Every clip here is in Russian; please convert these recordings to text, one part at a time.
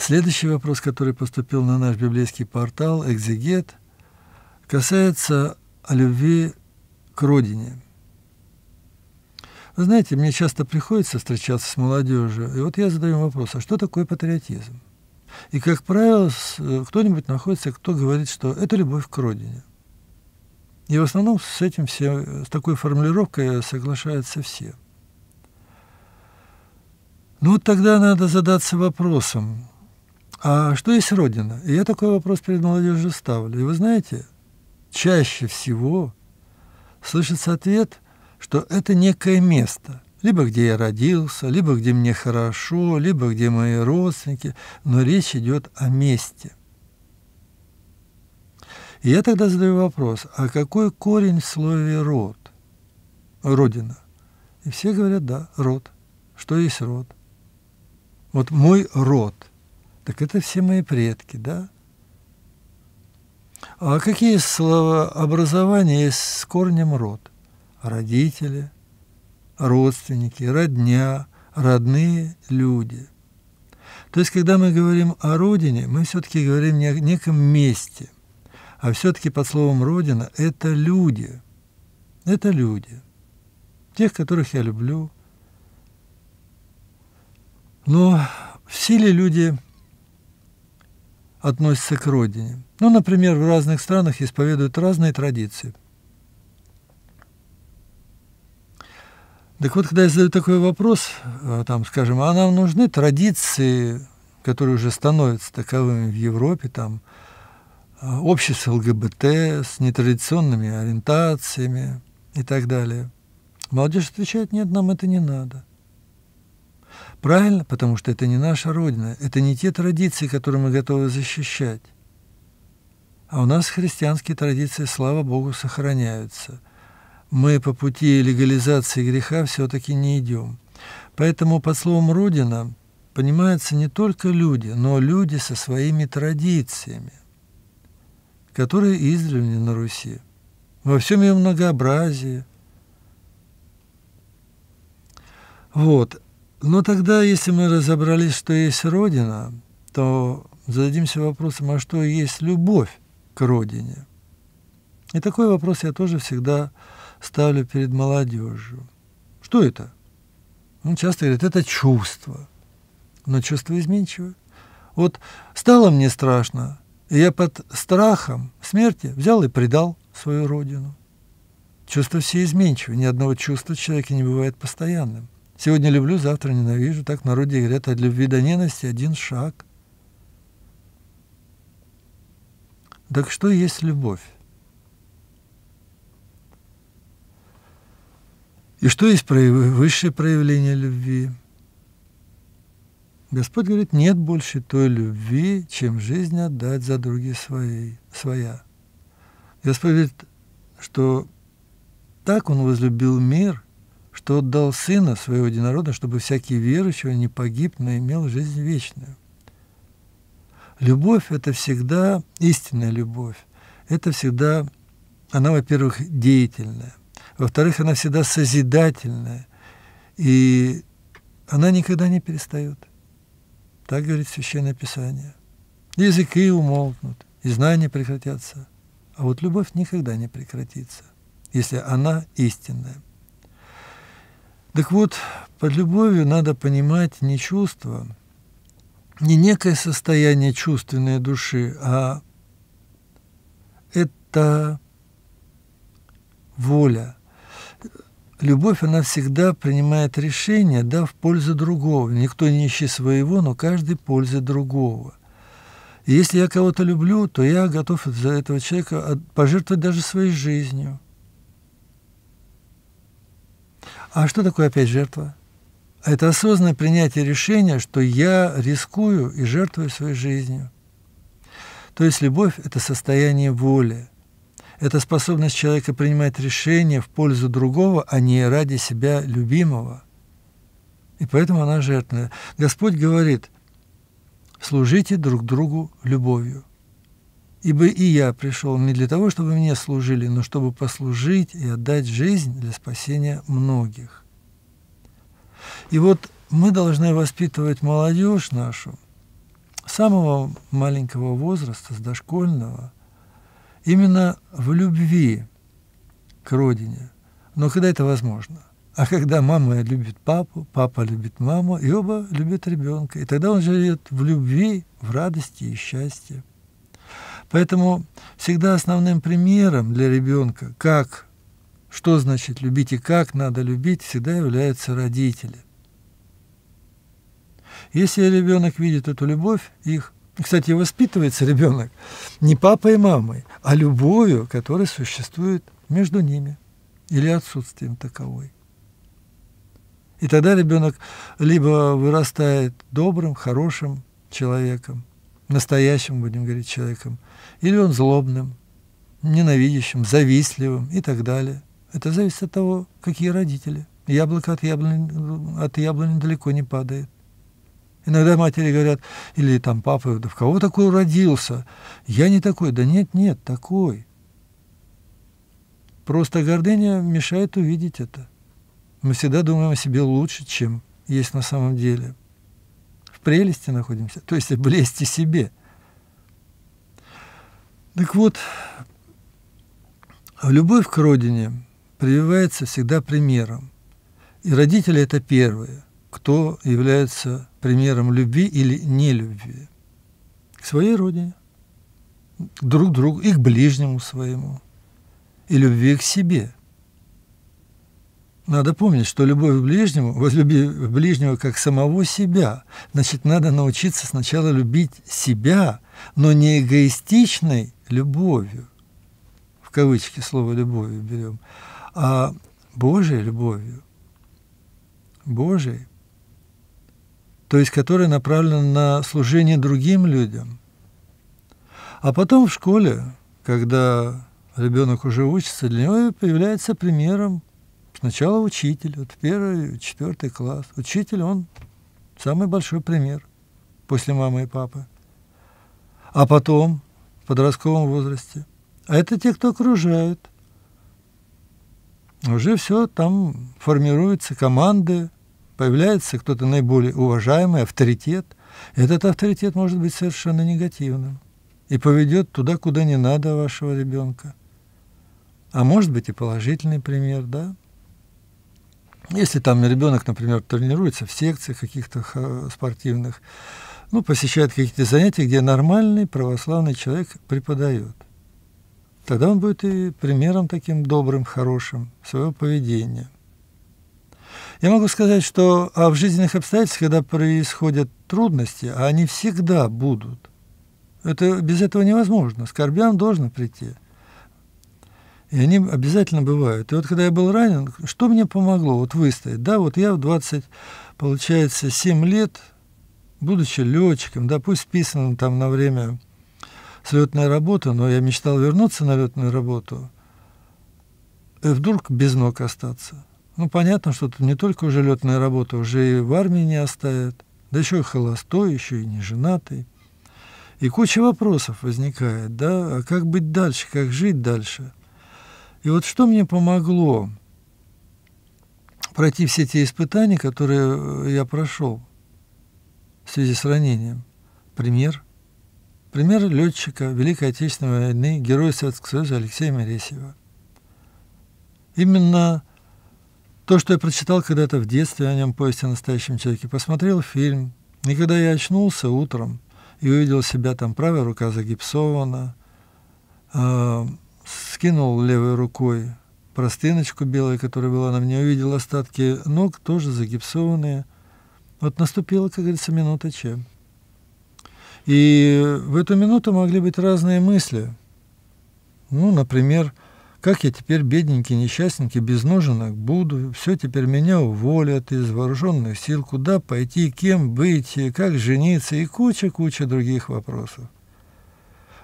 Следующий вопрос, который поступил на наш библейский портал «Экзегет», касается любви к родине. Вы знаете, мне часто приходится встречаться с молодежью, и вот я задаю вопрос, а что такое патриотизм? И, как правило, э, кто-нибудь находится, кто говорит, что это любовь к родине. И в основном с этим все, с такой формулировкой соглашаются все. Но ну вот тогда надо задаться вопросом, а что есть Родина? И я такой вопрос перед молодежью ставлю. И вы знаете, чаще всего слышится ответ, что это некое место, либо где я родился, либо где мне хорошо, либо где мои родственники, но речь идет о месте. И я тогда задаю вопрос, а какой корень в слове «род»? Родина. И все говорят, да, род. Что есть род? Вот мой род – так это все мои предки, да? А какие слова образования есть с корнем род? Родители, родственники, родня, родные люди. То есть, когда мы говорим о родине, мы все-таки говорим не о неком месте, а все-таки под словом родина это люди. Это люди. Тех, которых я люблю. Но все ли люди относятся к родине. Ну, например, в разных странах исповедуют разные традиции. Так вот, когда я задаю такой вопрос, э, там, скажем, а нам нужны традиции, которые уже становятся таковыми в Европе, там, э, общество ЛГБТ с нетрадиционными ориентациями и так далее. Молодежь отвечает, нет, нам это не надо. Правильно? Потому что это не наша Родина, это не те традиции, которые мы готовы защищать. А у нас христианские традиции, слава Богу, сохраняются. Мы по пути легализации греха все-таки не идем. Поэтому под словом «Родина» понимаются не только люди, но люди со своими традициями, которые издревле на Руси. Во всем ее многообразии. Вот. Но ну, тогда, если мы разобрались, что есть Родина, то зададимся вопросом, а что есть любовь к Родине? И такой вопрос я тоже всегда ставлю перед молодежью. Что это? Он ну, часто говорит: это чувство. Но чувство изменчивое. Вот стало мне страшно, и я под страхом смерти взял и предал свою родину. Чувство все изменчивое, ни одного чувства человека не бывает постоянным. Сегодня люблю, завтра ненавижу. Так народе говорят, от любви до ненависти один шаг. Так что есть любовь? И что есть прояв... высшее проявление любви? Господь говорит, нет больше той любви, чем жизнь отдать за другие свои. своя. Господь говорит, что так Он возлюбил мир – что отдал Сына Своего Единорода, чтобы всякий верующий не погиб, но имел жизнь вечную. Любовь – это всегда истинная любовь. Это всегда, она, во-первых, деятельная. Во-вторых, она всегда созидательная. И она никогда не перестает. Так говорит Священное Писание. Языки умолкнут, и знания прекратятся. А вот любовь никогда не прекратится, если она истинная. Так вот, под любовью надо понимать не чувство, не некое состояние чувственной души, а это воля. Любовь, она всегда принимает решение, да, в пользу другого. Никто не ищет своего, но каждый пользует другого. И если я кого-то люблю, то я готов за этого человека пожертвовать даже своей жизнью – а что такое опять жертва? Это осознанное принятие решения, что я рискую и жертвую своей жизнью. То есть любовь – это состояние воли. Это способность человека принимать решения в пользу другого, а не ради себя любимого. И поэтому она жертвенная. Господь говорит, служите друг другу любовью. Ибо и я пришел не для того, чтобы мне служили, но чтобы послужить и отдать жизнь для спасения многих. И вот мы должны воспитывать молодежь нашу с самого маленького возраста, с дошкольного, именно в любви к родине. Но когда это возможно? А когда мама любит папу, папа любит маму, и оба любят ребенка. И тогда он живет в любви, в радости и счастье. Поэтому всегда основным примером для ребенка, как, что значит любить и как надо любить, всегда являются родители. Если ребенок видит эту любовь, их, кстати, воспитывается ребенок не папой и мамой, а любовью, которая существует между ними или отсутствием таковой. И тогда ребенок либо вырастает добрым, хорошим человеком, настоящим, будем говорить, человеком, или он злобным, ненавидящим, завистливым и так далее. Это зависит от того, какие родители. Яблоко от яблони, от яблони далеко не падает. Иногда матери говорят, или там папа, да в кого такой родился? Я не такой. Да нет, нет, такой. Просто гордыня мешает увидеть это. Мы всегда думаем о себе лучше, чем есть на самом деле в прелести находимся, то есть в блести себе. Так вот, любовь к родине прививается всегда примером. И родители – это первые, кто является примером любви или нелюбви к своей родине, друг другу и к ближнему своему, и любви к себе – надо помнить, что любовь к ближнему, возлюби ближнего как самого себя. Значит, надо научиться сначала любить себя, но не эгоистичной любовью, в кавычки слово «любовью» берем, а Божьей любовью, Божьей, то есть которая направлена на служение другим людям. А потом в школе, когда ребенок уже учится, для него появляется примером Сначала учитель, вот первый, четвертый класс. Учитель, он самый большой пример после мамы и папы. А потом, в подростковом возрасте. А это те, кто окружают. Уже все, там формируются команды, появляется кто-то наиболее уважаемый, авторитет. Этот авторитет может быть совершенно негативным и поведет туда, куда не надо вашего ребенка. А может быть и положительный пример, да? Если там ребенок, например, тренируется в секциях каких-то спортивных, ну, посещает какие-то занятия, где нормальный православный человек преподает, тогда он будет и примером таким добрым, хорошим своего поведения. Я могу сказать, что а в жизненных обстоятельствах, когда происходят трудности, а они всегда будут, это, без этого невозможно, скорбям должно прийти – и они обязательно бывают. И вот когда я был ранен, что мне помогло вот выстоять? Да, вот я в 20, получается, 7 лет, будучи летчиком, да, пусть списанным там на время с летной работы, но я мечтал вернуться на летную работу, и э, вдруг без ног остаться. Ну, понятно, что тут не только уже летная работа, уже и в армии не оставят, да еще и холостой, еще и не женатый. И куча вопросов возникает, да, а как быть дальше, как жить дальше – и вот что мне помогло пройти все те испытания, которые э, я прошел в связи с ранением? Пример. Пример летчика Великой Отечественной войны, героя Советского Союза Алексея Мересьева. Именно то, что я прочитал когда-то в детстве о нем повесть о настоящем человеке, посмотрел фильм. И когда я очнулся утром и увидел себя там правая рука загипсована, а, скинул левой рукой простыночку белой, которая была на мне, увидел остатки ног, тоже загипсованные. Вот наступила, как говорится, минута чем. И в эту минуту могли быть разные мысли. Ну, например, как я теперь бедненький, несчастненький, без ноженок буду, все теперь меня уволят из вооруженных сил, куда пойти, кем быть, как жениться и куча-куча других вопросов.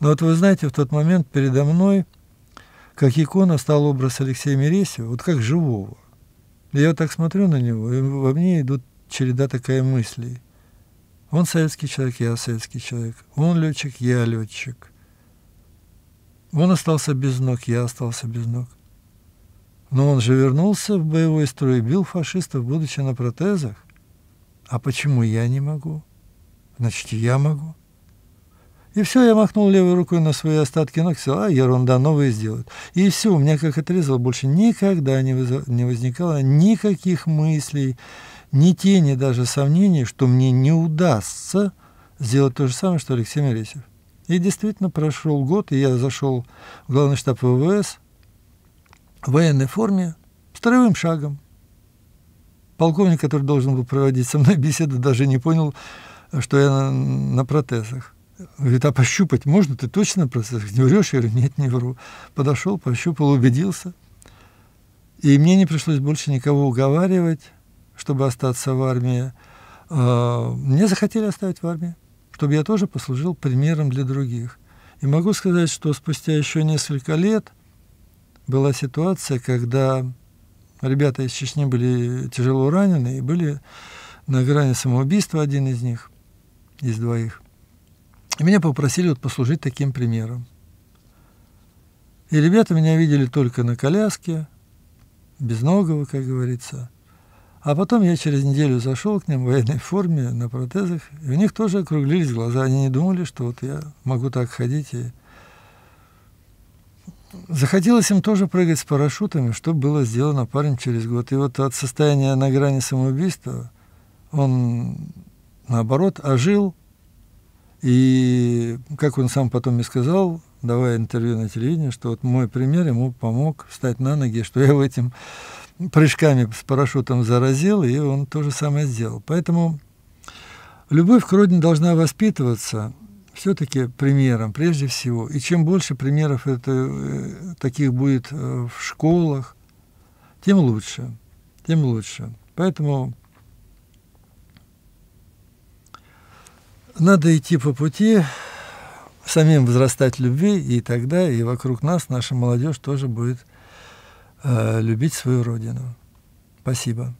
Но вот вы знаете, в тот момент передо мной – как икона стал образ Алексея Мересева, вот как живого. Я вот так смотрю на него, и во мне идут череда такая мыслей. Он советский человек, я советский человек. Он летчик, я летчик. Он остался без ног, я остался без ног. Но он же вернулся в боевой строй, бил фашистов, будучи на протезах. А почему я не могу? Значит, я могу. И все, я махнул левой рукой на свои остатки ног, все, а ерунда, новые сделают. И все, у меня как отрезало, больше никогда не, вызов... не возникало никаких мыслей, ни тени даже сомнений, что мне не удастся сделать то же самое, что Алексей Мересев. И действительно прошел год, и я зашел в главный штаб ВВС в военной форме, строевым шагом. Полковник, который должен был проводить со мной беседу, даже не понял, что я на, на протезах. Говорит, а пощупать можно? Ты точно процесс? Не врешь? Я говорю, нет, не вру. Подошел, пощупал, убедился. И мне не пришлось больше никого уговаривать, чтобы остаться в армии. А, мне захотели оставить в армии, чтобы я тоже послужил примером для других. И могу сказать, что спустя еще несколько лет была ситуация, когда ребята из Чечни были тяжело ранены и были на грани самоубийства один из них, из двоих – и меня попросили вот послужить таким примером. И ребята меня видели только на коляске, без безногого, как говорится. А потом я через неделю зашел к ним в военной форме, на протезах, и у них тоже округлились глаза. Они не думали, что вот я могу так ходить. И... Захотелось им тоже прыгать с парашютами, что было сделано парень через год. И вот от состояния на грани самоубийства он, наоборот, ожил, и как он сам потом и сказал, давая интервью на телевидении, что вот мой пример ему помог встать на ноги, что я его этим прыжками с парашютом заразил, и он то же самое сделал. Поэтому любовь к родине должна воспитываться все-таки примером прежде всего. И чем больше примеров это, э, таких будет э, в школах, тем лучше, тем лучше. Поэтому Надо идти по пути, самим возрастать любви, и тогда и вокруг нас наша молодежь тоже будет э, любить свою родину. Спасибо.